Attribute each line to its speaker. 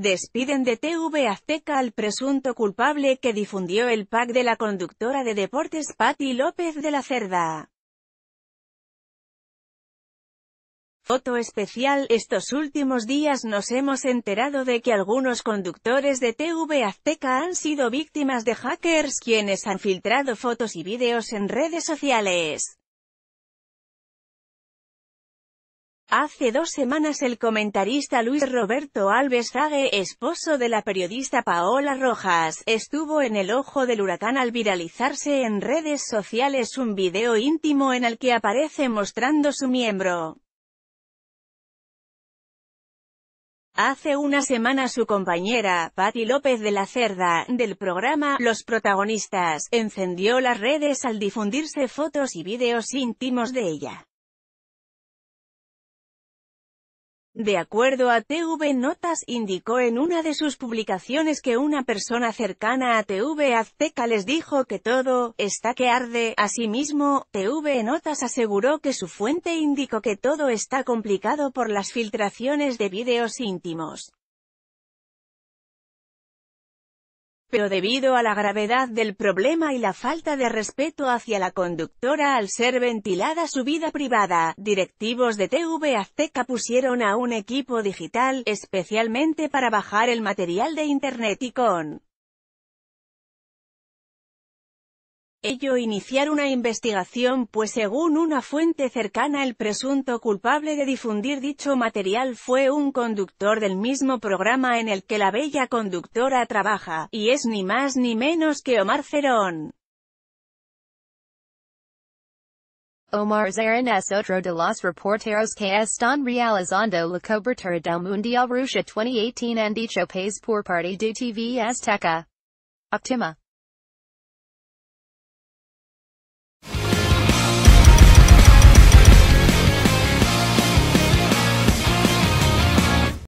Speaker 1: Despiden de TV Azteca al presunto culpable que difundió el pack de la conductora de deportes Patti López de la Cerda. Foto especial, estos últimos días nos hemos enterado de que algunos conductores de TV Azteca han sido víctimas de hackers quienes han filtrado fotos y vídeos en redes sociales. Hace dos semanas el comentarista Luis Roberto Alves Zague, esposo de la periodista Paola Rojas, estuvo en el ojo del huracán al viralizarse en redes sociales un video íntimo en el que aparece mostrando su miembro. Hace una semana su compañera, Patti López de la Cerda, del programa Los Protagonistas, encendió las redes al difundirse fotos y videos íntimos de ella. De acuerdo a TV Notas indicó en una de sus publicaciones que una persona cercana a TV Azteca les dijo que todo, está que arde. Asimismo, TV Notas aseguró que su fuente indicó que todo está complicado por las filtraciones de vídeos íntimos. pero debido a la gravedad del problema y la falta de respeto hacia la conductora al ser ventilada su vida privada, directivos de TV Azteca pusieron a un equipo digital, especialmente para bajar el material de Internet y con ello iniciar una investigación pues según una fuente cercana el presunto culpable de difundir dicho material fue un conductor del mismo programa en el que la bella conductora trabaja, y es ni más ni menos que Omar Cerón. Omar es otro de los reporteros que están realizando la cobertura del Mundial Rusia 2018 en dicho por TV Azteca. Optima.